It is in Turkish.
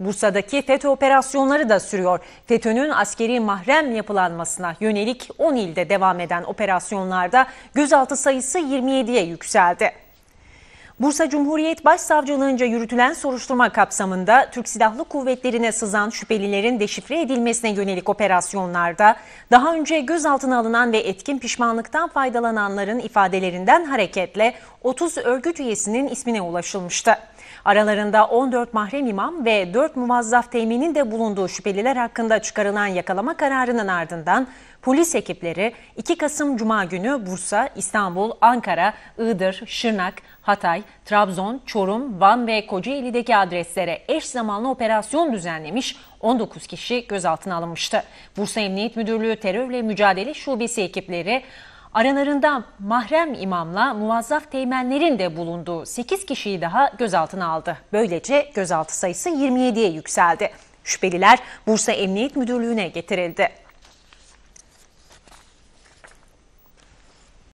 Bursa'daki FETÖ operasyonları da sürüyor. FETÖ'nün askeri mahrem yapılanmasına yönelik 10 ilde devam eden operasyonlarda gözaltı sayısı 27'ye yükseldi. Bursa Cumhuriyet Başsavcılığınca yürütülen soruşturma kapsamında Türk Silahlı Kuvvetleri'ne sızan şüphelilerin deşifre edilmesine yönelik operasyonlarda daha önce gözaltına alınan ve etkin pişmanlıktan faydalananların ifadelerinden hareketle 30 örgüt üyesinin ismine ulaşılmıştı. Aralarında 14 mahrem imam ve 4 muvazzaf teminin de bulunduğu şüpheliler hakkında çıkarılan yakalama kararının ardından polis ekipleri 2 Kasım Cuma günü Bursa, İstanbul, Ankara, Iğdır, Şırnak, Hatay, Trabzon, Çorum, Van ve Kocaeli'deki adreslere eş zamanlı operasyon düzenlemiş 19 kişi gözaltına alınmıştı. Bursa Emniyet Müdürlüğü Terörle Mücadele Şubesi ekipleri Aralarında mahrem imamla muvazzaf teğmenlerin de bulunduğu 8 kişiyi daha gözaltına aldı. Böylece gözaltı sayısı 27'ye yükseldi. Şüpheliler Bursa Emniyet Müdürlüğü'ne getirildi.